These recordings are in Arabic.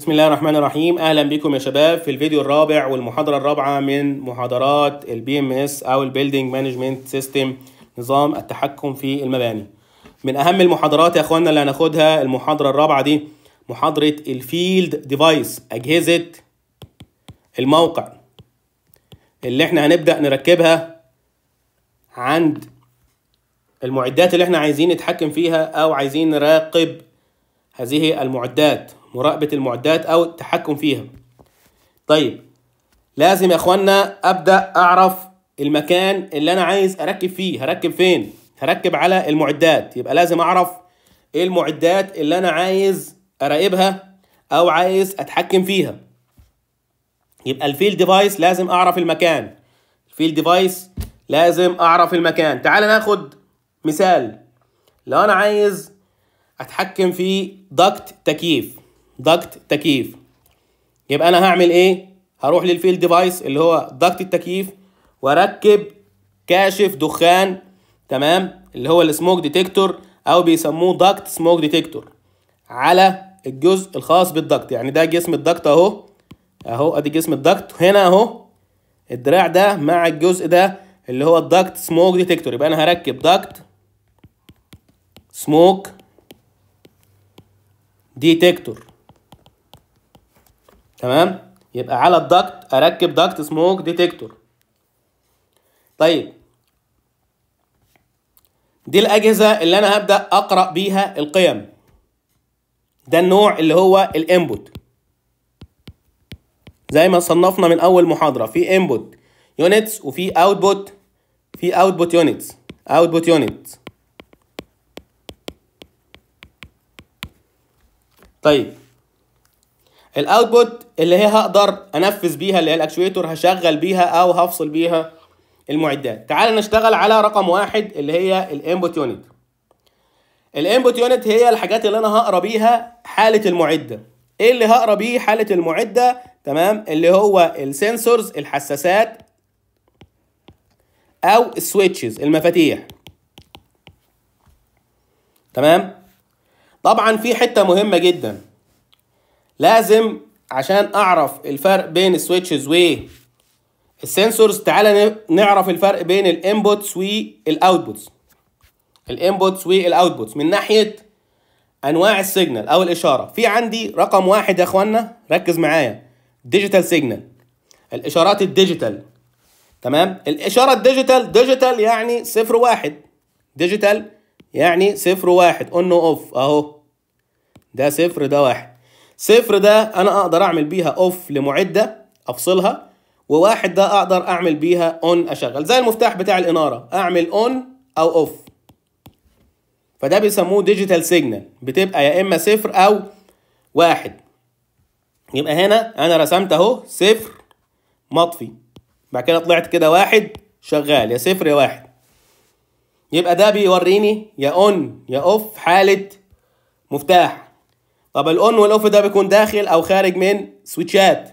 بسم الله الرحمن الرحيم اهلا بكم يا شباب في الفيديو الرابع والمحاضره الرابعه من محاضرات البي ام اس او البيلدينج مانجمنت سيستم نظام التحكم في المباني من اهم المحاضرات يا اخواننا اللي هناخدها المحاضره الرابعه دي محاضره الفيلد ديفايس اجهزه الموقع اللي احنا هنبدا نركبها عند المعدات اللي احنا عايزين نتحكم فيها او عايزين نراقب هذه المعدات مراقبة المعدات أو التحكم فيها طيب لازم يا اخوانا ابدا اعرف المكان اللي انا عايز اركب فيه هركب فين هركب على المعدات يبقى لازم اعرف ايه المعدات اللي انا عايز اراقبها او عايز اتحكم فيها يبقى الفيل ديفايس لازم اعرف المكان الفيل ديفايس لازم اعرف المكان تعال ناخد مثال لو انا عايز اتحكم في ضغط تكييف ضغط تكييف يبقى انا هعمل ايه هروح للفيل ديفايس اللي هو ضغط التكييف واركب كاشف دخان تمام اللي هو السموك ديتكتور او بيسموه ضغط سموك ديتكتور على الجزء الخاص بالضغط يعني ده جسم الضغط اهو اهو ادي جسم الضغط هنا اهو الدراع ده مع الجزء ده اللي هو الضغط سموك ديتكتور يبقى انا هركب ضغط سموك ديتكتور تمام يبقى على الدكت اركب دكت سموك ديتكتور طيب دي الاجهزه اللي انا هبدا اقرا بيها القيم ده النوع اللي هو الانبوت زي ما صنفنا من اول محاضره في انبوت يونتس وفي اوتبوت في اوتبوت يونتس اوتبوت يونتس طيب الاوتبوت اللي هي هقدر انفذ بيها اللي هي الاكشويتور هشغل بيها او هفصل بيها المعدات تعال نشتغل على رقم واحد اللي هي الانبوت يونت الانبوت يونت هي الحاجات اللي انا هقرا بيها حاله المعده ايه اللي هقرا بيه حاله المعده تمام اللي هو السنسورز الحساسات او السويتشز المفاتيح تمام طبعا في حته مهمه جدا لازم عشان اعرف الفرق بين السويتشز والسنسورز تعالى نعرف الفرق بين الانبوتس والاوتبوتس الانبوتس والاوتبوتس من ناحيه انواع السيجنال او الاشاره في عندي رقم واحد يا اخوانا ركز معايا ديجيتال سيجنال الاشارات الديجيتال تمام الاشاره الديجيتال ديجيتال يعني صفر واحد ديجيتال يعني صفر واحد اون اوف اهو ده صفر ده واحد صفر ده انا اقدر اعمل بيها اوف لمعده افصلها وواحد ده اقدر اعمل بيها اون اشغل زي المفتاح بتاع الاناره اعمل اون او اوف فده بيسموه ديجيتال سيجنال بتبقى يا اما صفر او واحد يبقى هنا انا رسمت اهو صفر مطفي بعد كده طلعت كده واحد شغال يا صفر يا واحد يبقى ده بيوريني يا اون يا اوف حاله مفتاح طب الاون والاوف ده بيكون داخل او خارج من سويتشات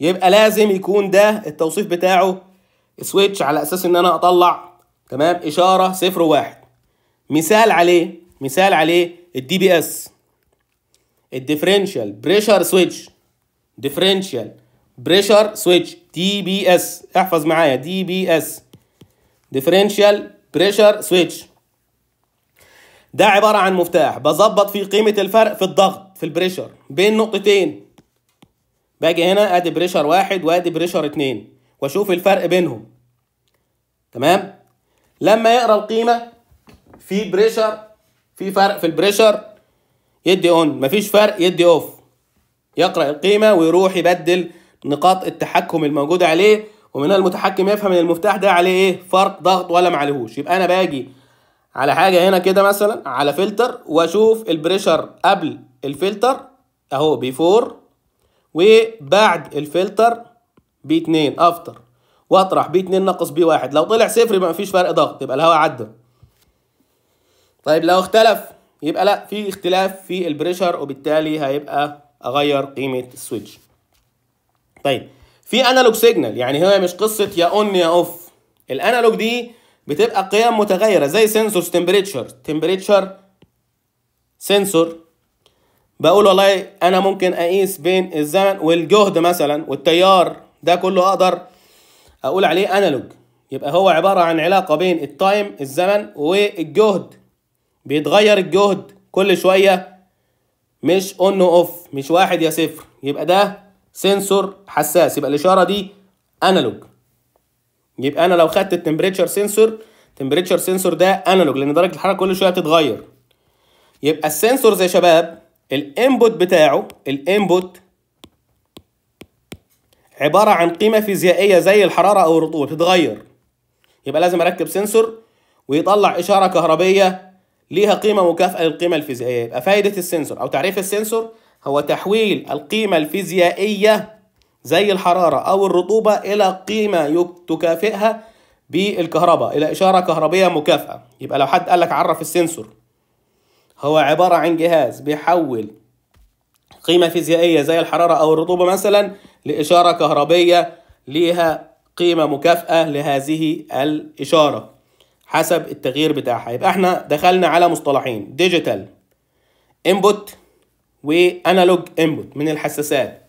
يبقى لازم يكون ده التوصيف بتاعه سويتش على اساس ان انا اطلع تمام اشاره صفر واحد مثال عليه مثال عليه الدي بي اس الديفرنشال بريشر سويتش ديفرنشال بريشر سويتش دي بي اس احفظ معايا دي بي اس ديفرنشال بريشر سويتش ده عباره عن مفتاح بظبط فيه قيمه الفرق في الضغط في البريشر بين نقطتين باجي هنا ادي بريشر واحد وادي بريشر اتنين واشوف الفرق بينهم تمام لما يقرا القيمه في بريشر في فرق في البريشر يدي اون مفيش فرق يدي اوف يقرا القيمه ويروح يبدل نقاط التحكم الموجوده عليه ومن المتحكم يفهم ان المفتاح ده عليه ايه فرق ضغط ولا معلهوش يبقى انا باجي على حاجه هنا كده مثلا على فلتر واشوف البريشر قبل الفلتر اهو بيفور وبعد الفلتر بي 2 افتر واطرح بي 2 ناقص بي 1 لو طلع صفر يبقى مفيش فرق ضغط يبقى الهواء عدى طيب لو اختلف يبقى لا في اختلاف في البريشر وبالتالي هيبقى اغير قيمه السويتش طيب في انالوج سيجنال يعني هي مش قصه يا اون يا اوف الانالوج دي بتبقى قيم متغيره زي سنسور تمبريتشر تمبريتشر سنسور بقول والله انا ممكن اقيس بين الزمن والجهد مثلا والتيار ده كله اقدر اقول عليه انالوج يبقى هو عباره عن علاقه بين التايم الزمن والجهد بيتغير الجهد كل شويه مش اون اوف مش واحد يا صفر يبقى ده سنسور حساس يبقى الاشاره دي انالوج يبقى انا لو خدت التمبريتشر سنسور التمبريتشر سنسور ده انالوج لان درجه الحراره كل شويه بتتغير يبقى السنسورز يا شباب الانبوت بتاعه الانبوت عباره عن قيمه فيزيائيه زي الحراره او الرطوبه بتتغير يبقى لازم اركب سنسور ويطلع اشاره كهربيه ليها قيمه مكافئه للقيمه الفيزيائيه يبقى فائده السنسور او تعريف السنسور هو تحويل القيمه الفيزيائيه زي الحرارة أو الرطوبة إلى قيمة تكافئها بالكهرباء إلى إشارة كهربية مكافئة يبقى لو حد قالك عرف السنسور هو عبارة عن جهاز بيحول قيمة فيزيائية زي الحرارة أو الرطوبة مثلا لإشارة كهربية ليها قيمة مكافئة لهذه الإشارة حسب التغيير بتاعها يبقى احنا دخلنا على مصطلحين ديجيتال انبوت وانالوج انبوت من الحساسات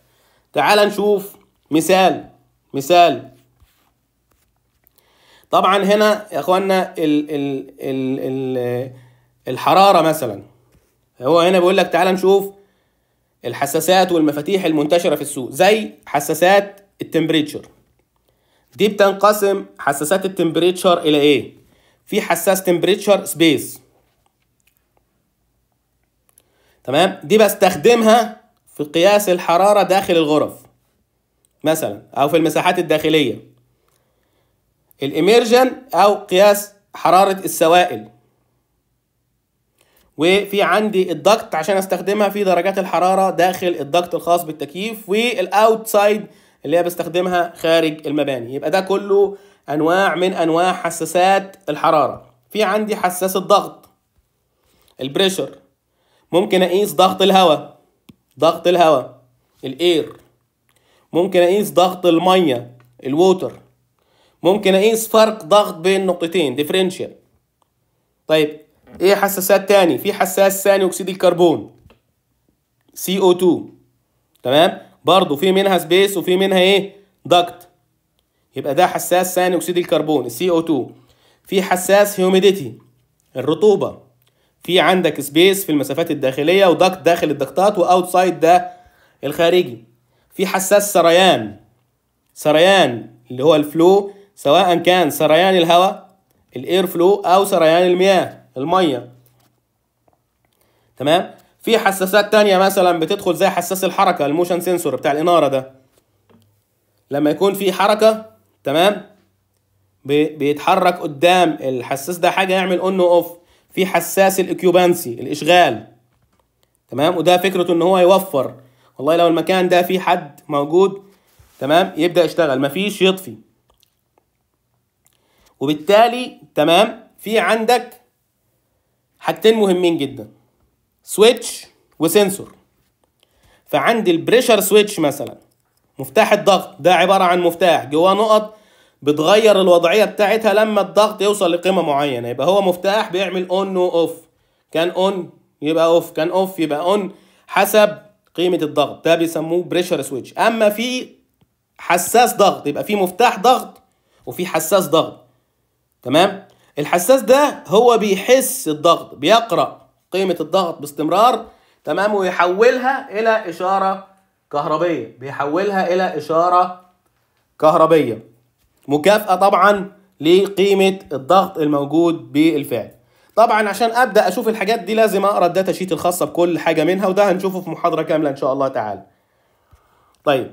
تعال نشوف مثال مثال طبعا هنا يا اخوانا ال ال ال ال الحراره مثلا هو هنا بيقول لك تعال نشوف الحساسات والمفاتيح المنتشره في السوق زي حساسات التمبريتشر دي بتنقسم حساسات التمبريتشر الى ايه في حساس تمبريتشر سبيس تمام دي بستخدمها في قياس الحرارة داخل الغرف مثلا أو في المساحات الداخلية الإميرجن أو قياس حرارة السوائل وفي عندي الضغط عشان استخدمها في درجات الحراره داخل الضغط الخاص بالتكييف والاوتسايد اللي هي بستخدمها خارج المباني يبقى ده كله انواع من انواع حساسات الحراره في عندي حساس الضغط البريشر ممكن اقيس ضغط الهواء ضغط الهواء الاير ممكن اقيس ضغط الميه الووتر ممكن اقيس فرق ضغط بين نقطتين ديفرنشال طيب ايه حساسات تاني في حساس ثاني اكسيد الكربون سي او 2 تمام برضه في منها سبيس وفي منها ايه ضغط يبقى ده حساس ثاني اكسيد الكربون سي او 2 في حساس هيوميديتي الرطوبه في عندك سبيس في المسافات الداخليه وضغط داخل الدكتات واوتسايد ده الخارجي في حساس سريان سريان اللي هو الفلو سواء كان سريان الهواء الاير فلو او سريان المياه الميه تمام في حساسات تانية مثلا بتدخل زي حساس الحركه الموشن سنسور بتاع الاناره ده لما يكون في حركه تمام بيتحرك قدام الحساس ده حاجه يعمل اون واوف في حساس الاكيوبانسي الاشغال تمام وده فكرته ان هو يوفر والله لو المكان ده فيه حد موجود تمام يبدا يشتغل مفيش يطفي وبالتالي تمام في عندك حاجتين مهمين جدا سويتش وسنسور فعندي البريشر سويتش مثلا مفتاح الضغط ده عباره عن مفتاح جواه نقط بتغير الوضعيه بتاعتها لما الضغط يوصل لقيمه معينه يبقى هو مفتاح بيعمل اون واوف كان اون يبقى اوف كان اوف يبقى اون حسب قيمه الضغط ده بيسموه بريشر سويتش اما في حساس ضغط يبقى في مفتاح ضغط وفي حساس ضغط تمام الحساس ده هو بيحس الضغط بيقرا قيمه الضغط باستمرار تمام ويحولها الى اشاره كهربيه بيحولها الى اشاره كهربيه مكافأة طبعا لقيمة الضغط الموجود بالفعل طبعا عشان ابدا اشوف الحاجات دي لازم اقرا الداتا شيت الخاصه بكل حاجه منها وده هنشوفه في محاضره كامله ان شاء الله تعالى طيب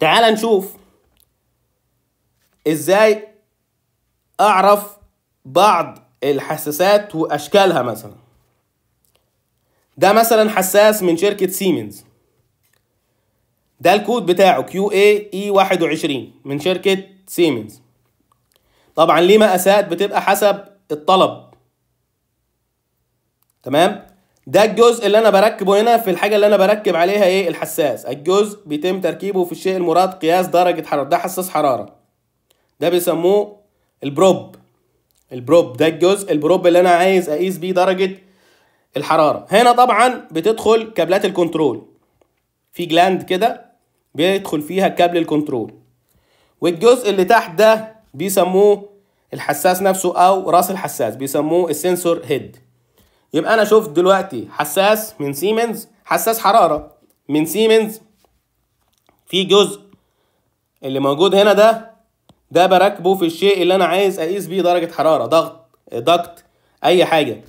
تعال نشوف ازاي اعرف بعض الحساسات واشكالها مثلا ده مثلا حساس من شركه سيمنز ده الكود بتاعه كيو اي اي 21 من شركه سيمنز طبعا ليه مقاسات بتبقى حسب الطلب تمام ده الجزء اللي انا بركبه هنا في الحاجه اللي انا بركب عليها ايه الحساس الجزء بيتم تركيبه في الشيء المراد قياس درجه حراره ده حساس حراره ده بيسموه البروب البروب ده الجزء البروب اللي انا عايز اقيس بيه درجه الحراره هنا طبعا بتدخل كابلات الكنترول في جلاند كده بيدخل فيها كابل الكنترول والجزء اللي تحت ده بيسموه الحساس نفسه او راس الحساس بيسموه السنسور هيد يبقى انا شفت دلوقتي حساس من سيمنز حساس حراره من سيمنز في جزء اللي موجود هنا ده ده بركبه في الشيء اللي انا عايز اقيس بيه درجه حراره ضغط ضغط اي حاجه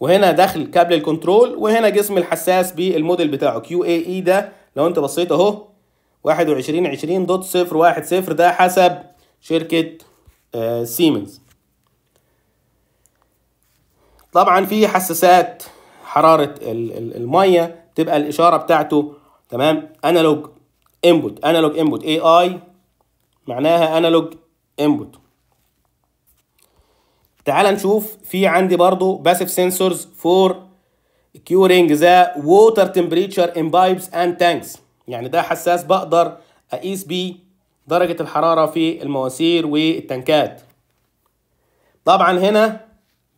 وهنا داخل كابل الكنترول وهنا جسم الحساس بالموديل بتاعه كيو اي اي ده لو انت بصيت اهو وعشرين عشرين دوت صفر واحد صفر ده حسب شركة سيمنز آه، طبعا في حساسات حرارة المية تبقى الإشارة بتاعته تمام انالوج انبوت انالوج انبوت اي اي معناها انالوج انبوت تعال نشوف في عندي برضو باسيف سنسورز فور كيورينج ذا ووتر تمبريتشر ان بايبس اند تانكس يعني ده حساس بقدر اقيس بيه درجة الحرارة في المواسير والتنكات طبعا هنا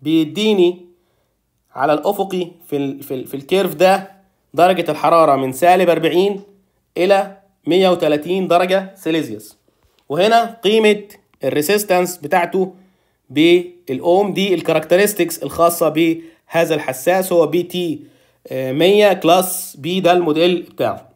بيديني على الافقي في في, في الكيرف ده درجة الحرارة من سالب 40 إلى 130 درجة سيليزيوس وهنا قيمة الريسيستنس بتاعته بالاوم دي الكاركترستكس الخاصة بهذا الحساس هو بي تي 100 كلاس بي ده الموديل بتاعه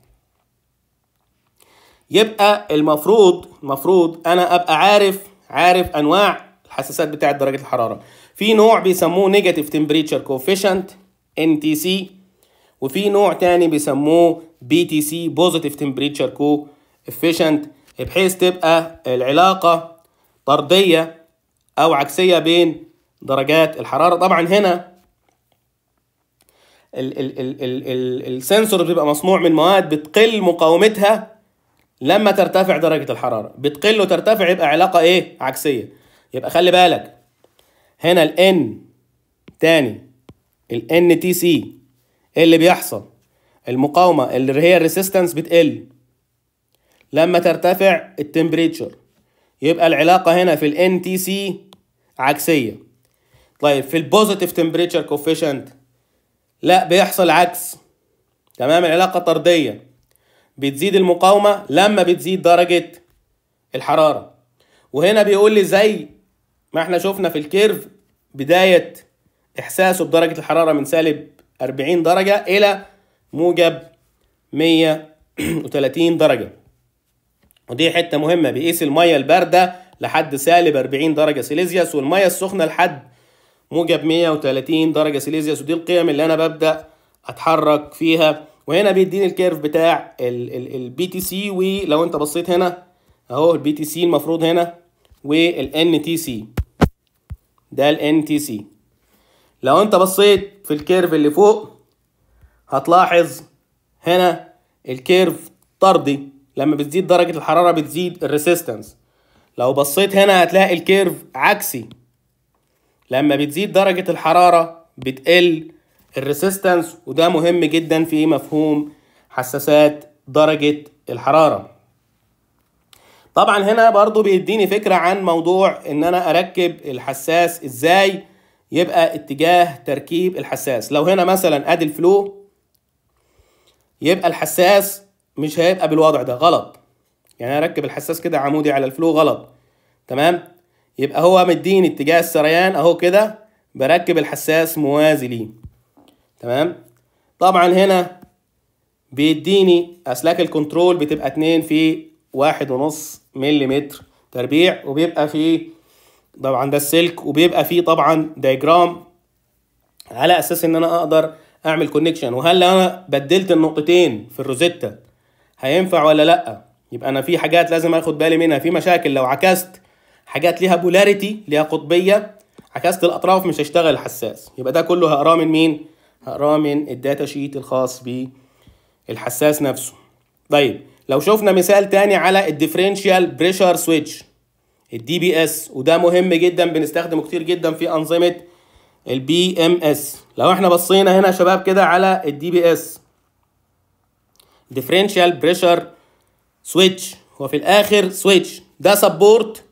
يبقى المفروض المفروض انا ابقى عارف عارف انواع الحساسات بتاعه درجه الحراره في نوع بيسموه نيجاتيف تمبريتشر كوفيشنت ان تي سي وفي نوع تاني بيسموه بي تي سي بوزيتيف تمبريتشر كوفيشنت بحيث تبقى العلاقه طرديه او عكسيه بين درجات الحراره طبعا هنا السنسور بيبقى مصنوع من مواد بتقل مقاومتها لما ترتفع درجه الحراره بتقل وترتفع يبقى علاقه ايه عكسيه يبقى خلي بالك هنا N تاني الان تي سي ايه اللي بيحصل المقاومه اللي هي الريسيستنس بتقل لما ترتفع التمبريتشر يبقى العلاقه هنا في N T C عكسيه طيب في البوزيتيف تمبريتشر كوفيشنت لا بيحصل عكس تمام العلاقه طرديه بتزيد المقاومة لما بتزيد درجة الحرارة وهنا بيقول لي زي ما احنا شفنا في الكيرف بداية إحساسه بدرجة الحرارة من سالب 40 درجة إلى موجب 130 درجة ودي حتة مهمة بيقيس المية الباردة لحد سالب 40 درجة سيليزياس والمية السخنة لحد موجب 130 درجة سيليزياس ودي القيم اللي أنا ببدأ أتحرك فيها وهنا بيديني الكيرف بتاع البي تي سي ولو انت بصيت هنا اهو البي تي سي المفروض هنا والان تي سي ده الان تي سي لو انت بصيت في الكيرف اللي فوق هتلاحظ هنا الكيرف طردي لما بتزيد درجة الحرارة بتزيد الريسيستنس لو بصيت هنا هتلاقي الكيرف عكسي لما بتزيد درجة الحرارة بتقل الريسيستنس وده مهم جدا في مفهوم حساسات درجة الحرارة طبعا هنا برضو بيديني فكرة عن موضوع ان انا اركب الحساس ازاي يبقى اتجاه تركيب الحساس لو هنا مثلا ادي الفلو يبقى الحساس مش هيبقى بالوضع ده غلط يعني اركب الحساس كده عمودي على الفلو غلط تمام يبقى هو مديني اتجاه السريان اهو كده بركب الحساس موازي ليه تمام طبعا هنا بيديني اسلاك الكنترول بتبقى 2 في 1.5 ملم تربيع وبيبقى فيه طبعا ده السلك وبيبقى فيه طبعا دايجرام على اساس ان انا اقدر اعمل كونكشن وهل لو انا بدلت النقطتين في الروزيتا هينفع ولا لا يبقى انا في حاجات لازم اخد بالي منها في مشاكل لو عكست حاجات ليها بولاريتي ليها قطبيه عكست الاطراف مش هيشتغل الحساس يبقى ده كله هقراه من مين هقراه من الداتا شيت الخاص بالحساس نفسه طيب لو شفنا مثال تاني على الديفرنشال بريشر سويتش الدي بي اس وده مهم جدا بنستخدمه كتير جدا في انظمه البي ام اس لو احنا بصينا هنا يا شباب كده على الدي بي اس ديفرنشال بريشر سويتش هو في الاخر سويتش ده سبورت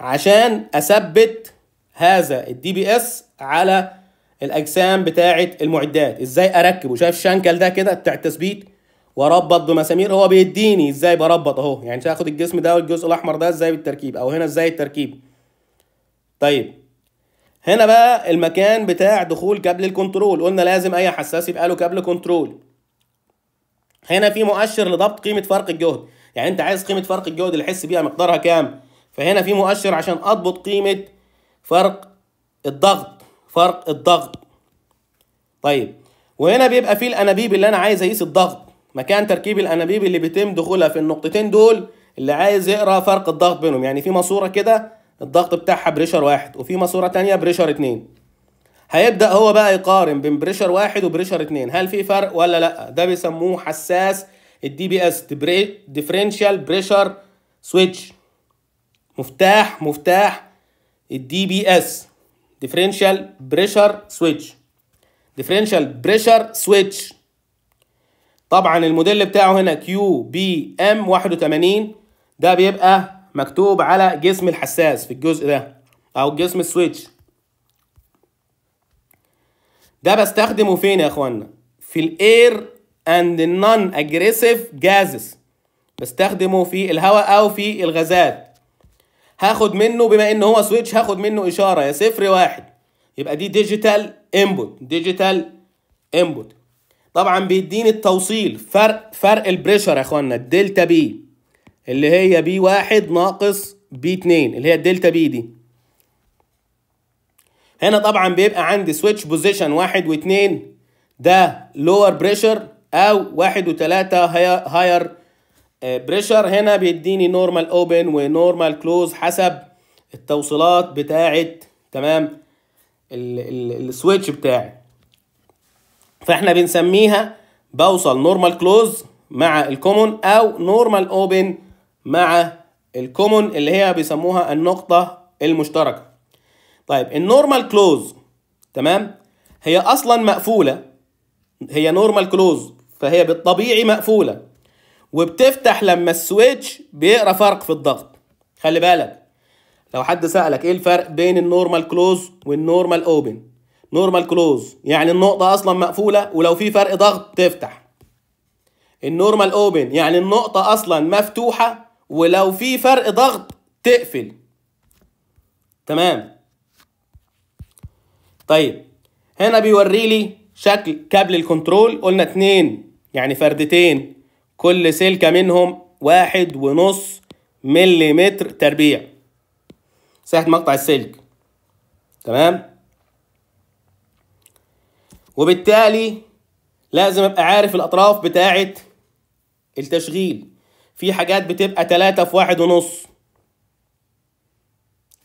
عشان اثبت هذا الدي بي اس على الاجسام بتاعه المعدات ازاي اركبه شايف الشنكل ده كده بتاع التثبيت واربط بمسامير هو بيديني ازاي بربط اهو يعني تاخد الجسم ده والجزء الاحمر ده ازاي بالتركيب او هنا ازاي التركيب طيب هنا بقى المكان بتاع دخول كابل الكنترول قلنا لازم اي حساس يبقى له كابل كنترول هنا في مؤشر لضبط قيمه فرق الجهد يعني انت عايز قيمه فرق الجهد اللي احس بيها مقدارها كام فهنا في مؤشر عشان اضبط قيمه فرق الضغط فرق الضغط طيب وهنا بيبقى فيه الانابيب اللي انا عايز اقيس الضغط مكان تركيب الانابيب اللي بيتم دخولها في النقطتين دول اللي عايز يقرا فرق الضغط بينهم يعني في ماسوره كده الضغط بتاعها بريشر واحد وفي ماسوره ثانيه بريشر اتنين هيبدا هو بقى يقارن بين بريشر واحد وبريشر اتنين هل في فرق ولا لا ده بيسموه حساس الدي بي اس ديفرنشال بريشر سويتش مفتاح مفتاح الدي بي اس differential pressure switch differential pressure switch طبعا الموديل بتاعه هنا كيو بي ام 81 ده بيبقى مكتوب على جسم الحساس في الجزء ده او جسم السويتش ده بستخدمه فين يا اخوانا في الاير اند النون اجريسيف جازز بستخدمه في الهواء او في الغازات هاخد منه بما ان هو سويتش هاخد منه اشاره يا صفر واحد يبقى دي ديجيتال انبوت ديجيتال انبوت طبعا بيديني التوصيل فرق فرق البريشر يا اخوانا الدلتا بي اللي هي بي واحد ناقص بي اتنين اللي هي الدلتا بي دي هنا طبعا بيبقى عندي سويتش بوزيشن واحد واتنين ده لور بريشر او واحد وتلاته هاير بريشر هنا بيديني نورمال اوبن ونورمال كلوز حسب التوصيلات بتاعه تمام السويتش بتاعي فاحنا بنسميها بوصل نورمال كلوز مع الكومون او نورمال اوبن مع الكومون اللي هي بيسموها النقطه المشتركه طيب النورمال كلوز تمام هي اصلا مقفوله هي نورمال كلوز فهي بالطبيعي مقفوله وبتفتح لما السويتش بيقرا فرق في الضغط خلي بالك لو حد سألك ايه الفرق بين النورمال كلوز والنورمال اوبن نورمال كلوز يعني النقطة أصلا مقفولة ولو في فرق ضغط تفتح النورمال اوبن يعني النقطة أصلا مفتوحة ولو في فرق ضغط تقفل تمام طيب هنا بيوري لي شكل كابل الكنترول قلنا اتنين يعني فردتين كل سلكة منهم واحد ونص مليمتر تربيع مساحة مقطع السلك تمام وبالتالي لازم ابقى عارف الاطراف بتاعة التشغيل في حاجات بتبقى تلاتة في واحد ونص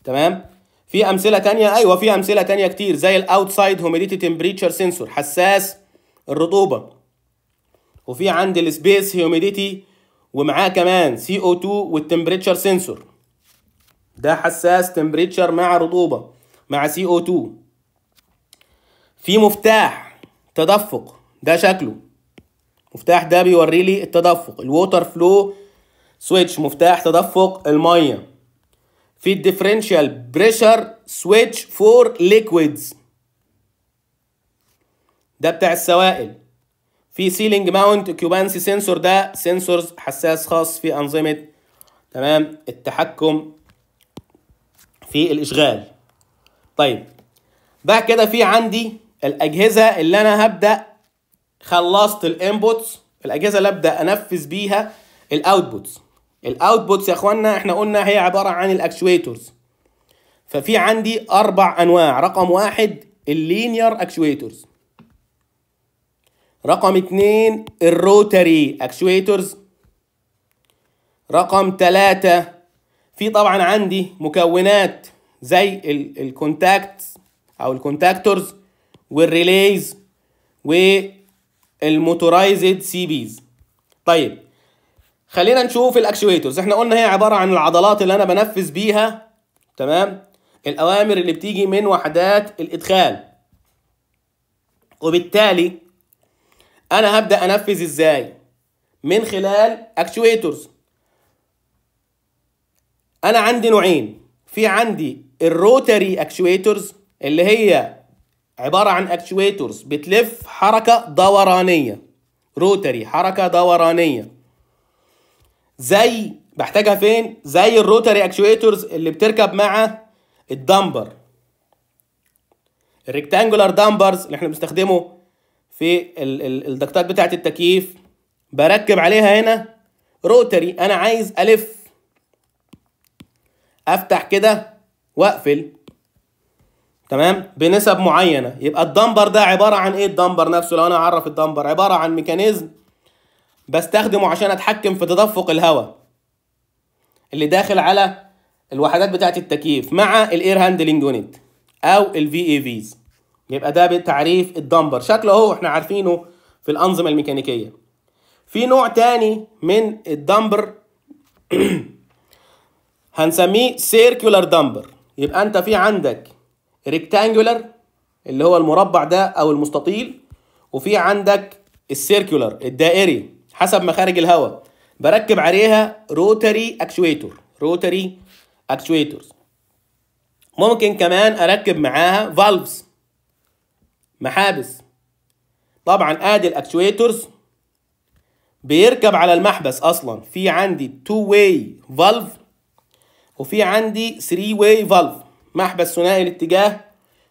تمام في امثله تانية ايوه في امثله تانية كتير زي الاوتسايد هوميديتي تمبريتشر سنسور حساس الرطوبه وفي عندي السبيس هيوميديتي ومعاه كمان سي او 2 والتمبريتشر سنسور ده حساس تمبريتشر مع رطوبه مع سي او 2 في مفتاح تدفق ده شكله مفتاح ده بيوري لي التدفق الووتر فلو سويتش مفتاح تدفق الميه في الديفرنشال بريشر سويتش فور ليكويدز ده بتاع السوائل في سيلينج ماونت كيوبانسي سنسور ده سنسورز حساس خاص في انظمه تمام التحكم في الاشغال طيب بعد كده في عندي الاجهزه اللي انا هبدا خلصت الانبوتس الاجهزه اللي ابدا انفذ بيها الاوتبوتس الاوتبوتس يا اخوانا احنا قلنا هي عباره عن الاكشويترز ففي عندي اربع انواع رقم واحد اللينير اكشويترز رقم اتنين الروتري اكشويترز رقم تلاتة في طبعا عندي مكونات زي الكونتاكت او الكونتاكتورز والريليز والموتورايزد سي بيز طيب خلينا نشوف الاكشويترز احنا قلنا هي عباره عن العضلات اللي انا بنفذ بيها تمام الاوامر اللي بتيجي من وحدات الادخال وبالتالي انا هبدا انفذ ازاي من خلال اكتويترز انا عندي نوعين في عندي الروتري اكتويترز اللي هي عباره عن اكتويترز بتلف حركه دورانيه روتري حركه دورانيه زي بحتاجها فين زي الروتري اكتويترز اللي بتركب مع الدمبر الريكتانجولار دامبرز اللي احنا بنستخدمه في الدكتات بتاعة التكييف بركب عليها هنا روتري انا عايز الف افتح كده واقفل تمام بنسب معينه يبقى الدمبر ده عباره عن ايه الدمبر نفسه لو انا اعرف الدمبر عباره عن ميكانيزم بستخدمه عشان اتحكم في تدفق الهواء اللي داخل على الوحدات بتاعه التكييف مع الاير هاندلنج يونت او الفي اي فيز يبقى ده بتعريف الدمبر شكله اهو احنا عارفينه في الانظمه الميكانيكيه في نوع تاني من الدمبر هنسميه سيركولر دمبر يبقى انت في عندك ريكتانجولار اللي هو المربع ده او المستطيل وفي عندك السيركولار الدائري حسب مخارج الهواء بركب عليها روتري اكشويتور روتري اكشويتورز ممكن كمان اركب معاها فالفز محابس طبعا ادي الاكتويترز بيركب على المحبس اصلا في عندي 2 واي فالف وفي عندي 3 واي فالف محبس ثنائي الاتجاه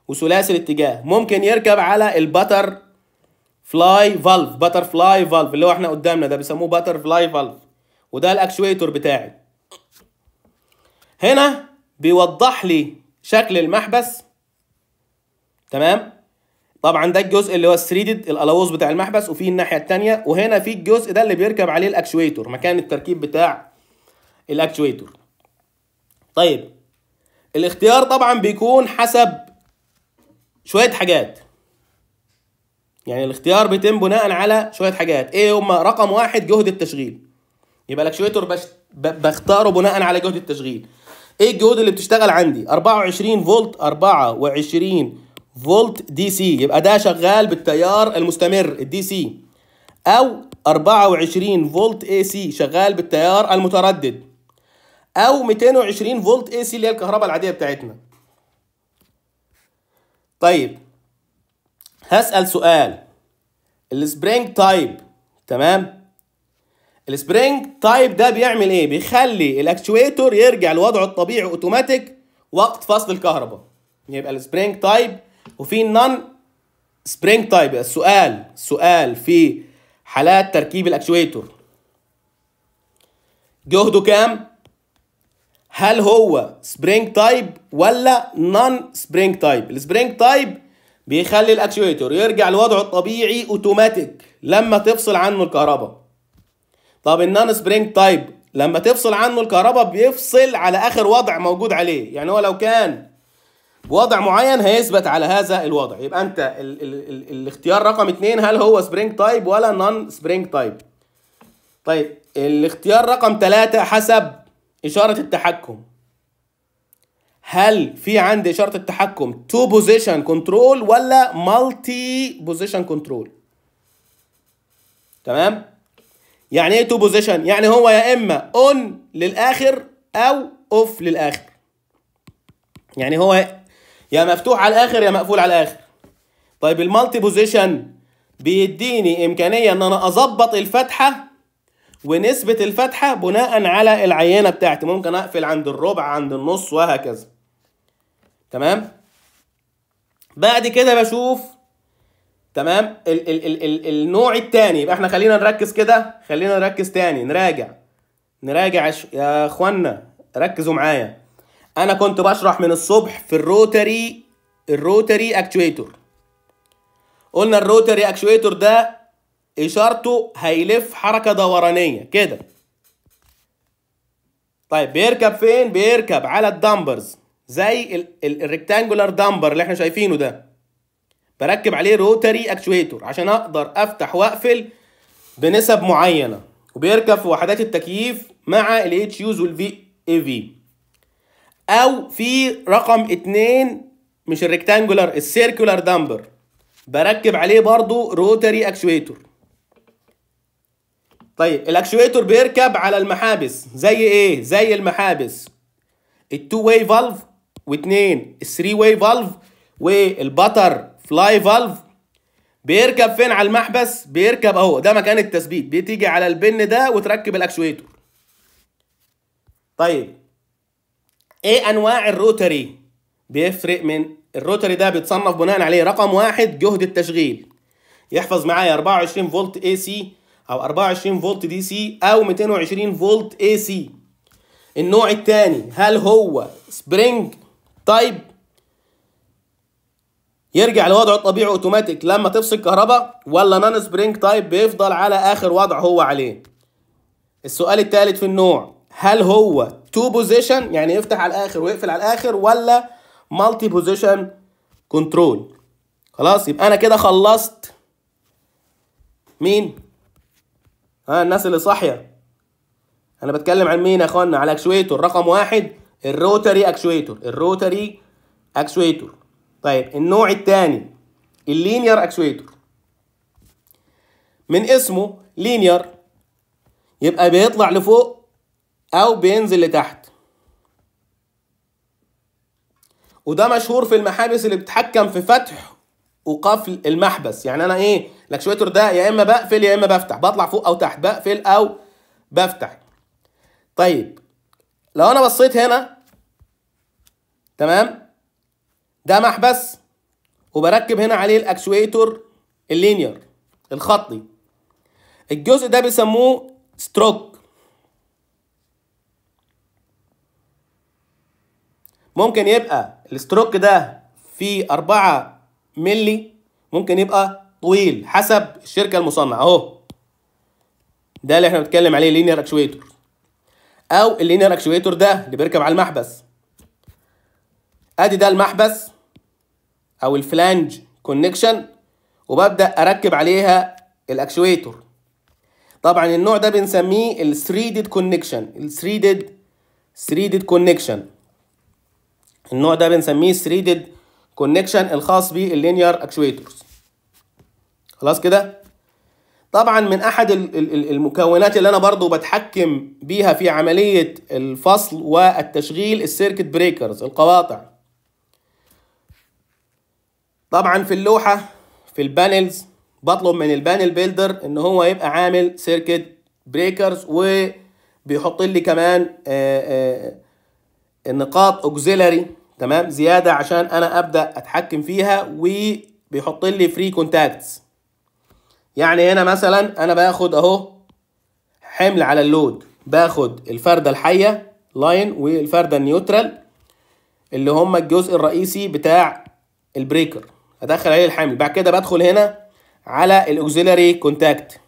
وثلاثي الاتجاه ممكن يركب على البتر فلاي فالف بتر فلاي فالف اللي هو احنا قدامنا ده بيسموه بتر فلاي فالف وده الاكتويتر بتاعي هنا بيوضح لي شكل المحبس تمام طبعا ده الجزء اللي هو الثريدد الالاوز بتاع المحبس وفي الناحيه الثانيه وهنا في الجزء ده اللي بيركب عليه الاكشويتر مكان التركيب بتاع الاكشويتر طيب الاختيار طبعا بيكون حسب شويه حاجات يعني الاختيار بيتم بناء على شويه حاجات ايه هما رقم واحد جهد التشغيل يبقى الاكشويتر بش... ب... بختاره بناء على جهد التشغيل ايه الجهود اللي بتشتغل عندي 24 فولت 24 فولت دي سي يبقى ده شغال بالتيار المستمر الدي سي او 24 فولت اي سي شغال بالتيار المتردد او 220 فولت اي سي اللي هي الكهرباء العاديه بتاعتنا طيب هسال سؤال السبرينج تايب تمام السبرينج تايب ده بيعمل ايه بيخلي الاكتويتور يرجع لوضعه الطبيعي اوتوماتيك وقت فصل الكهرباء يبقى السبرينج تايب وفي النون سبرينج تايب السؤال سؤال في حالات تركيب الاكشويتور جهده كام هل هو سبرينج تايب ولا نون سبرينج تايب السبرينج تايب بيخلي الاكشويتور يرجع لوضعه الطبيعي اوتوماتيك لما تفصل عنه الكهرباء طب النون سبرينج تايب لما تفصل عنه الكهرباء بيفصل على اخر وضع موجود عليه يعني هو لو كان بوضع معين هيثبت على هذا الوضع يبقى انت ال ال ال الاختيار رقم اتنين هل هو سبرينج تايب ولا نون سبرينج تايب طيب الاختيار رقم ثلاثة حسب إشارة التحكم هل في عندي إشارة التحكم تو بوزيشن كنترول ولا مالتي بوزيشن كنترول تمام يعني ايه تو بوزيشن يعني هو يا اما اون للاخر او اوف للاخر يعني هو يا مفتوح على الاخر يا مقفول على الاخر طيب المالتي بوزيشن بيديني امكانيه ان انا اظبط الفتحه ونسبه الفتحه بناء على العينه بتاعتي ممكن اقفل عند الربع عند النص وهكذا تمام بعد كده بشوف تمام ال ال ال ال النوع الثاني يبقى احنا خلينا نركز كده خلينا نركز تاني نراجع نراجع يا اخوانا ركزوا معايا انا كنت بشرح من الصبح في الروتري الروتري اكتويتور قلنا الروتري اكتويتور ده اشارته هيلف حركه دورانيه كده طيب بيركب فين بيركب على الدامبرز زي الريكتانجولار دامبر اللي احنا شايفينه ده بركب عليه روتري اكتويتور عشان اقدر افتح واقفل بنسب معينه وبيركب في وحدات التكييف مع الاتش يوز والفي اي في او في رقم اتنين مش الريكتانجولار السيركولار دامبر بركب عليه برضو روتري اكشويتور طيب الاكشويتور بيركب على المحابس زي ايه زي المحابس التو واي فالف واثنين الثري واي فالف والبتر فلاي فالف بيركب فين على المحبس بيركب اهو ده مكان التثبيت بتيجي على البن ده وتركب الاكشويتور طيب ايه انواع الروتري بيفرق من الروتري ده بيتصنف بناء عليه رقم واحد جهد التشغيل يحفظ معايا 24 فولت اي سي او 24 فولت دي سي او 220 فولت اي سي النوع الثاني هل هو سبرينج تايب يرجع لوضعه الطبيعي اوتوماتيك لما تفصل كهرباء ولا نون سبرينج تايب بيفضل على اخر وضع هو عليه السؤال الثالث في النوع هل هو تو بوزيشن يعني يفتح على الاخر ويقفل على الاخر ولا مالتي بوزيشن كنترول خلاص يبقى انا كده خلصت مين ها الناس اللي صاحيه انا بتكلم عن مين يا اخوانا على اكشويتر رقم واحد الروتري اكشويتر الروتري اكشويتر طيب النوع الثاني اللينير اكشويتر من اسمه لينير يبقى بيطلع لفوق او بينزل لتحت وده مشهور في المحابس اللي بتتحكم في فتح وقفل المحبس يعني انا ايه الاكشواتور ده يا اما بقفل يا اما بفتح بطلع فوق او تحت بقفل او بفتح طيب لو انا بصيت هنا تمام ده محبس وبركب هنا عليه الاكشويتور اللينير الخطي الجزء ده بيسموه ستروك ممكن يبقى الستروك ده فيه 4 ملي ممكن يبقى طويل حسب الشركه المصنعه اهو ده اللي احنا بنتكلم عليه لينير اكشويتر او اللينير اكشويتر ده اللي بيركب على المحبس ادي ده المحبس او الفلانج كونكشن وببدا اركب عليها الاكشويتر طبعا النوع ده بنسميه الثريدد كونكشن الثريدد ثريدد كونكشن النوع ده بنسميه ثريدد كونكشن الخاص باللينير اكشويترز خلاص كده طبعا من احد المكونات اللي انا برضو بتحكم بيها في عمليه الفصل والتشغيل السيركت بريكرز القواطع طبعا في اللوحه في البانلز بطلب من البانل بيلدر ان هو يبقى عامل سيركت بريكرز وبيحط لي كمان آآ آه، آآ آه، نقاط اوكسيلاري تمام زياده عشان انا ابدا اتحكم فيها وبيحط لي فري كونتاكتس يعني هنا مثلا انا باخد اهو حمل على اللود باخد الفرده الحيه لاين والفرده النيوترال اللي هم الجزء الرئيسي بتاع البريكر ادخل عليه الحمل بعد كده بدخل هنا على الاوكسيلاري كونتاكت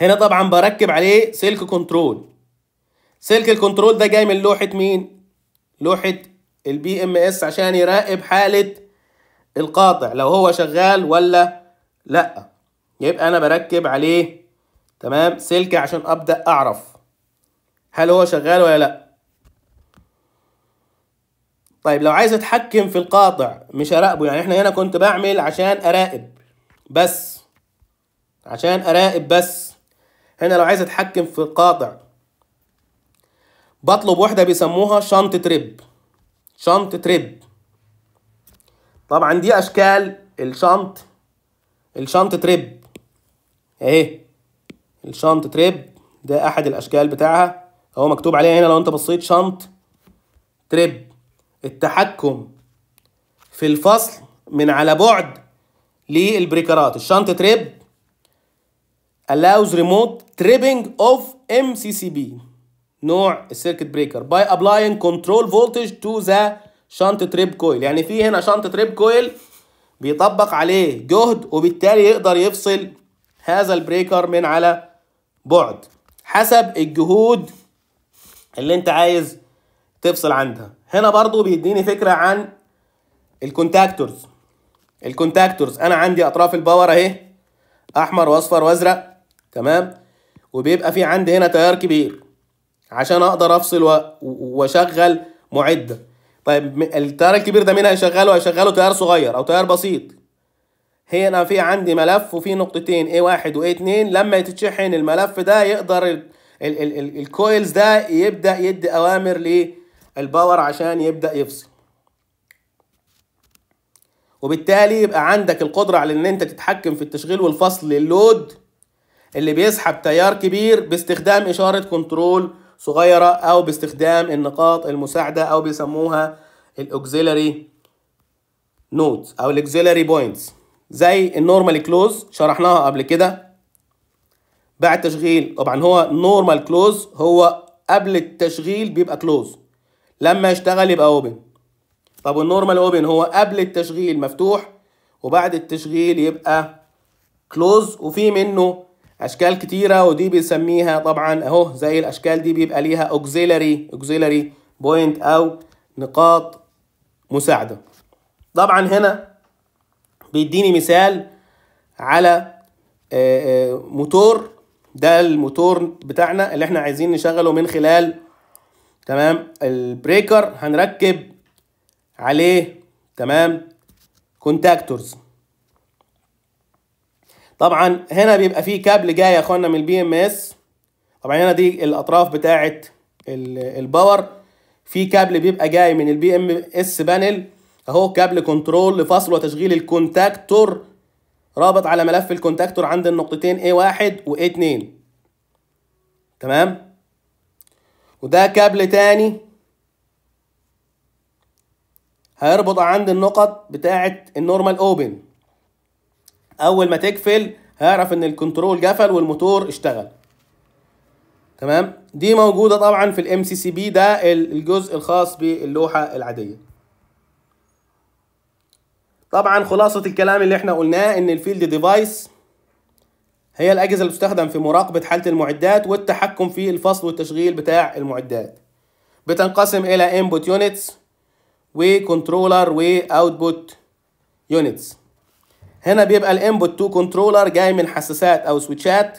هنا طبعا بركب عليه سلك كنترول سلك الكنترول ده جاي من لوحه مين لوحة البي ام اس عشان يراقب حالة القاطع لو هو شغال ولا لا يبقى انا بركب عليه تمام سلك عشان ابدأ اعرف هل هو شغال ولا لا طيب لو عايز اتحكم في القاطع مش اراقبه يعني احنا هنا كنت بعمل عشان اراقب بس عشان اراقب بس هنا لو عايز اتحكم في القاطع بطلب واحدة بيسموها شنط تريب شنط تريب طبعا دي أشكال الشنط الشنط تريب اهي الشنط تريب ده أحد الأشكال بتاعها هو مكتوب عليها هنا لو أنت بصيت شنط تريب التحكم في الفصل من على بعد للبريكرات الشنط تريب allows remote tripping of MCCB نوع السيركت بريكر باي ابلاين كنترول فولتج تو ذا شنطة تريب كويل يعني في هنا شنطة تريب كويل بيطبق عليه جهد وبالتالي يقدر يفصل هذا البريكر من على بعد حسب الجهود اللي انت عايز تفصل عندها هنا برضو بيديني فكرة عن الكونتاكتورز الكونتاكتورز انا عندي اطراف الباور اهي احمر واصفر وازرق تمام وبيبقى في عندي هنا تيار كبير عشان اقدر افصل واشغل معده طيب التيار الكبير ده مين هيشغله هيشغله تيار صغير او تيار بسيط هي انا في عندي ملف وفيه نقطتين A1 و A2 لما تتشحن الملف ده يقدر الكويلز ده يبدا يدي اوامر للباور عشان يبدا يفصل وبالتالي يبقى عندك القدره على ان انت تتحكم في التشغيل والفصل للود اللي بيسحب تيار كبير باستخدام اشاره كنترول صغيرة أو باستخدام النقاط المساعدة أو بيسموها الأوكسيلري نودز أو الأوكسيلري بوينتس زي النورمال كلوز شرحناها قبل كده بعد تشغيل طبعا هو نورمال كلوز هو قبل التشغيل بيبقى كلوز لما يشتغل يبقى اوبن طب والنورمال اوبن هو قبل التشغيل مفتوح وبعد التشغيل يبقى كلوز وفي منه اشكال كتيره ودي بنسميها طبعا اهو زي الاشكال دي بيبقى ليها اوكسيلري اوكسيلري بوينت او نقاط مساعده طبعا هنا بيديني مثال على آه، آه، موتور ده الموتور بتاعنا اللي احنا عايزين نشغله من خلال تمام البريكر هنركب عليه تمام كونتاكتورز طبعا هنا بيبقى فيه كابل جاي يا اخوانا من البي ام اس طبعا هنا دي الاطراف بتاعه الباور في كابل بيبقى جاي من البي ام اس بانل اهو كابل كنترول لفصل وتشغيل الكونتاكتور رابط على ملف الكونتاكتور عند النقطتين A1 و A2 تمام وده كابل تاني هيربط عند النقط بتاعة النورمال اوبن اول ما تقفل هعرف ان الكنترول قفل والموتور اشتغل تمام دي موجوده طبعا في الام سي سي بي ده الجزء الخاص باللوحه العاديه طبعا خلاصه الكلام اللي احنا قلناه ان الفيلد ديفايس هي الاجهزه اللي بتستخدم في مراقبه حاله المعدات والتحكم في الفصل والتشغيل بتاع المعدات بتنقسم الى انبوت يونتس وكنترولر واوتبوت يونتس هنا بيبقى الانبوت تو كنترولر جاي من حساسات او سويتشات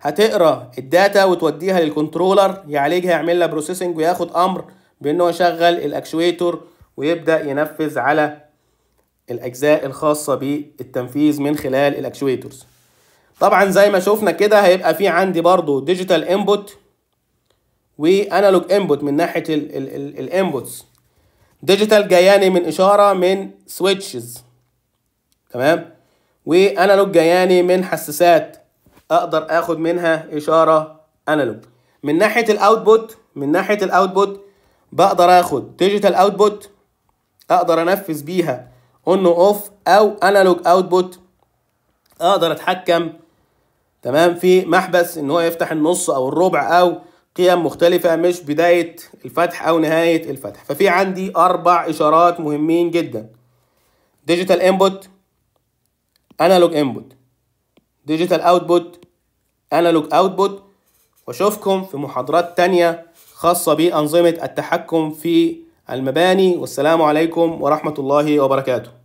هتقرا الداتا وتوديها للكنترولر يعالجها يعمل لها بروسيسنج وياخد امر بانه يشغل الاكشويتور ويبدا ينفذ على الاجزاء الخاصه بالتنفيذ من خلال الاكشويتورز طبعا زي ما شفنا كده هيبقى في عندي برضو ديجيتال انبوت وانالوج انبوت من ناحيه الانبوتس ديجيتال جاياني من اشاره من سويتشز تمام وانالوج جاياني من حساسات اقدر اخد منها اشاره انالوج من ناحيه الاوتبوت من ناحيه الاوتبوت بقدر اخد ديجيتال اوتبوت اقدر انفذ بيها اون اوف او انالوج اوتبوت اقدر اتحكم تمام في محبس ان هو يفتح النص او الربع او قيم مختلفه مش بدايه الفتح او نهايه الفتح ففي عندي اربع اشارات مهمين جدا ديجيتال انبوت انالوج انبوت ديجيتال اوتبوت انالوج اوتبوت واشوفكم في محاضرات تانية خاصة بأنظمة التحكم في المباني والسلام عليكم ورحمة الله وبركاته